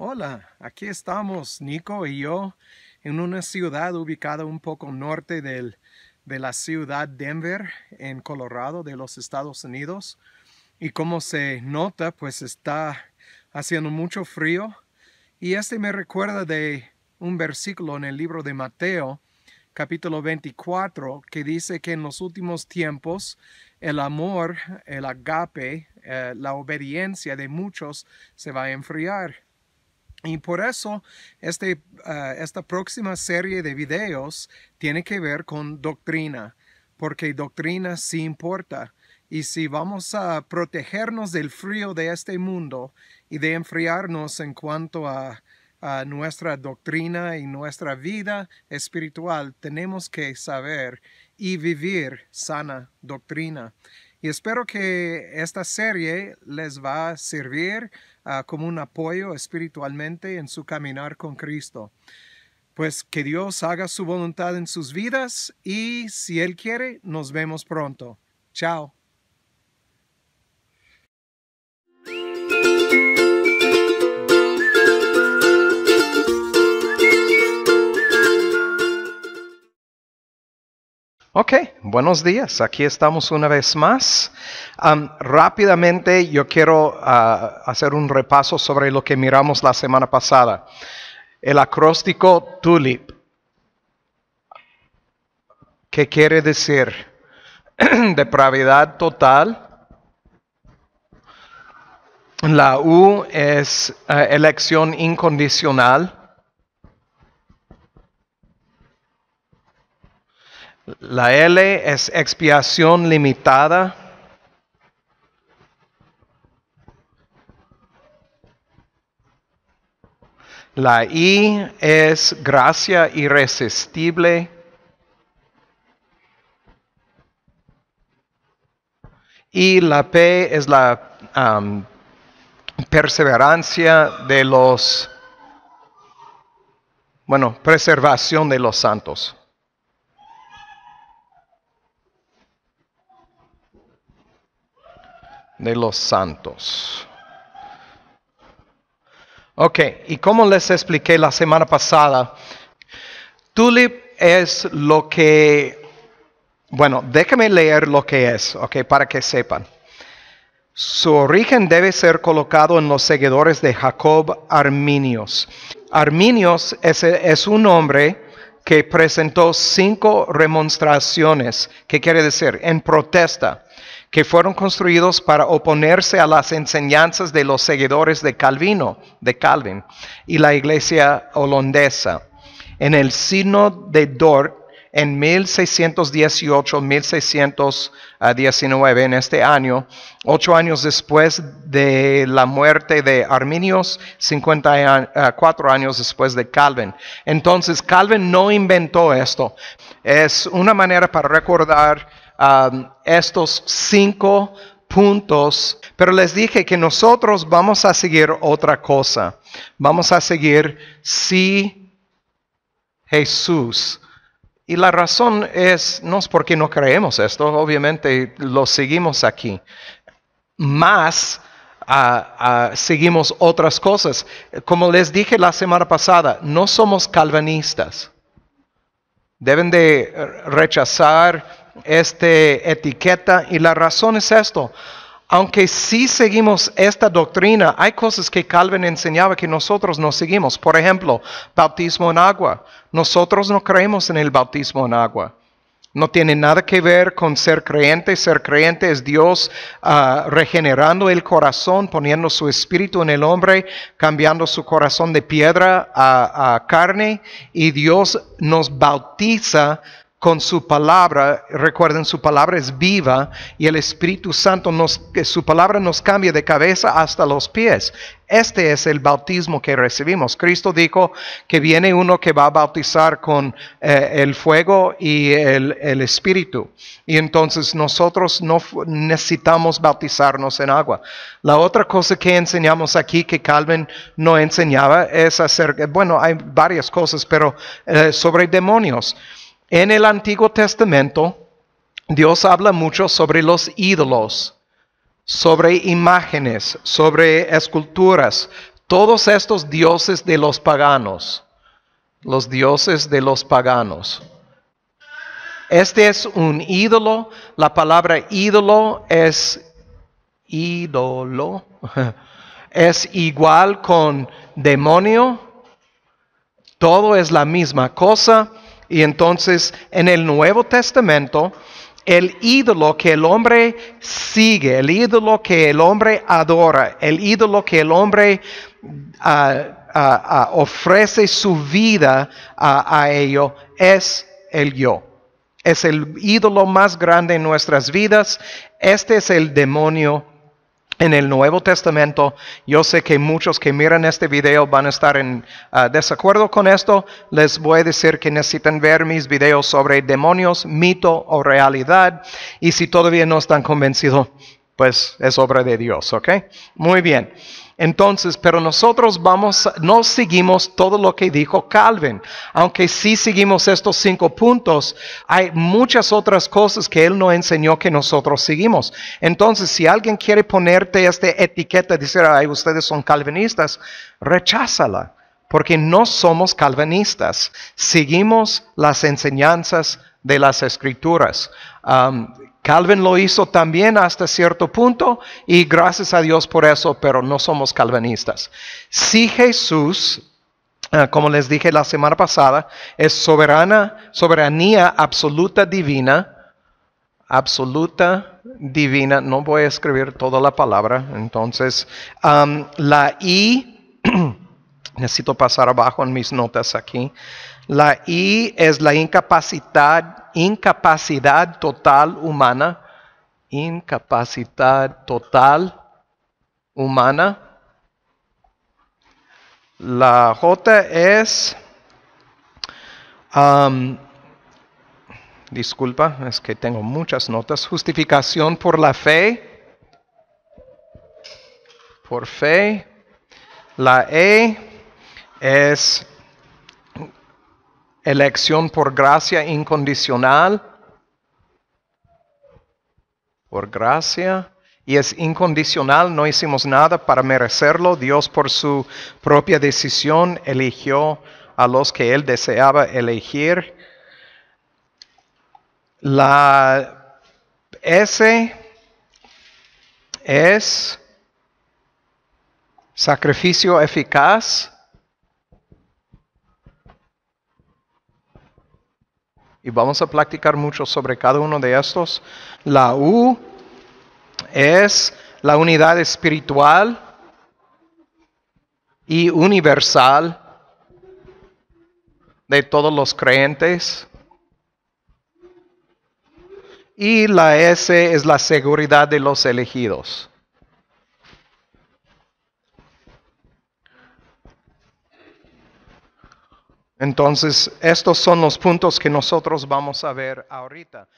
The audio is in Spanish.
Hola, aquí estamos Nico y yo en una ciudad ubicada un poco norte del, de la ciudad Denver en Colorado de los Estados Unidos y como se nota pues está haciendo mucho frío y este me recuerda de un versículo en el libro de Mateo capítulo 24 que dice que en los últimos tiempos el amor, el agape, eh, la obediencia de muchos se va a enfriar. Y por eso este, ah, esta próxima serie de videos tiene que ver con doctrina, porque doctrina sí importa. Y si vamos a protegernos del frío de este mundo y de enfriarnos en cuanto a nuestra doctrina y nuestra vida espiritual, tenemos que saber y vivir sana doctrina. Y espero que esta serie les va a servir ah, como un apoyo espiritualmente en su caminar con Cristo. Pues que Dios haga su voluntad en sus vidas y si Él quiere, nos vemos pronto. Chao. Ok, buenos días. Aquí estamos una vez más. rápidamente yo quiero ah, hacer un repaso sobre lo que miramos la semana pasada. El acróstico TULIP. ¿Qué quiere decir? Depravidad total. La U es eh, elección incondicional. La L es expiación limitada. La I es gracia irresistible. Y la P es la perseverancia de los, bueno, preservación de los santos. de los santos. Ok, y como les expliqué la semana pasada, Tulip es lo que, bueno, déjame leer lo que es, ok, para que sepan. Su origen debe ser colocado en los seguidores de Jacob Arminios. Arminios es, es un hombre que presentó cinco remonstraciones, ¿Qué quiere decir, en protesta que fueron construidos para oponerse a las enseñanzas de los seguidores de Calvino, de Calvin, y la iglesia holandesa. En el signo de Dort, en 1618-1619, en este año, ocho años después de la muerte de Arminios, 54 ah, años después de Calvin. Entonces, Calvin no inventó esto. Es una manera para recordar Um, estos cinco puntos, pero les dije que nosotros vamos a seguir otra cosa. Vamos a seguir si Jesús. Y la razón es, no es porque no creemos esto, obviamente lo seguimos aquí. Más ah, ah, seguimos otras cosas. Como les dije la semana pasada, no somos calvinistas. Deben de rechazar esta etiqueta y la razón es esto. Aunque sí seguimos esta doctrina, hay cosas que Calvin enseñaba que nosotros no seguimos. Por ejemplo, bautismo en agua. Nosotros no creemos en el bautismo en agua. No tiene nada que ver con ser creyente. Ser creyente es Dios ah, regenerando el corazón, poniendo su espíritu en el hombre, cambiando su corazón de piedra a carne. Y Dios nos bautiza con su palabra. Recuerden, su palabra es viva y el Espíritu Santo, nos, su palabra nos cambia de cabeza hasta los pies. Este es el bautismo que recibimos. Cristo dijo que viene uno que va a bautizar con eh, el fuego y el, Espíritu. Y entonces nosotros no necesitamos bautizarnos en agua. La otra cosa que enseñamos aquí que Calvin no enseñaba es hacer, bueno, hay varias cosas, pero eh, sobre demonios. En el Antiguo Testamento, Dios habla mucho sobre los ídolos, sobre imágenes, sobre esculturas, todos estos dioses de los paganos, los dioses de los paganos. Este es un ídolo, la palabra ídolo es ídolo, es igual con demonio, todo es la misma cosa y entonces en el Nuevo Testamento, el ídolo que el hombre sigue, el ídolo que el hombre adora, el ídolo que el hombre ah, ah, ah, ofrece su vida a ello, es el yo. Es el ídolo más grande en nuestras vidas. Este es el demonio en el Nuevo Testamento. Yo sé que muchos que miran este video van a estar en ah, desacuerdo con esto. Les voy a decir que necesitan ver mis videos sobre demonios, mito o realidad. Y si todavía no están convencidos, pues es obra de Dios, ¿ok? Muy bien. Entonces, pero nosotros vamos, no seguimos todo lo que dijo Calvin, aunque sí seguimos estos cinco puntos, hay muchas otras cosas que él no enseñó que nosotros seguimos. Entonces, si alguien quiere ponerte esta etiqueta, decir, ay, ustedes son calvinistas, recházala, porque no somos calvinistas, seguimos las enseñanzas de las escrituras. Calvin lo hizo también hasta cierto punto y gracias a Dios por eso, pero no somos calvinistas. Si Jesús, ah, como les dije la semana pasada, es soberana, soberanía absoluta divina, absoluta divina, no voy a escribir toda la palabra, entonces la I, necesito pasar abajo en mis notas aquí, la I es la incapacidad incapacidad total humana, incapacidad total humana. La J es, disculpa, es que tengo muchas notas, justificación por la fe, por fe. La E es elección por gracia incondicional, por gracia, y es incondicional, no hicimos nada para merecerlo, Dios por su propia decisión eligió a los que él deseaba elegir. La S es sacrificio eficaz y vamos a platicar mucho sobre cada uno de estos. La U es la unidad espiritual y universal de todos los creyentes. Y la S es la seguridad de los elegidos. Entonces, estos son los puntos que nosotros vamos a ver ahorita.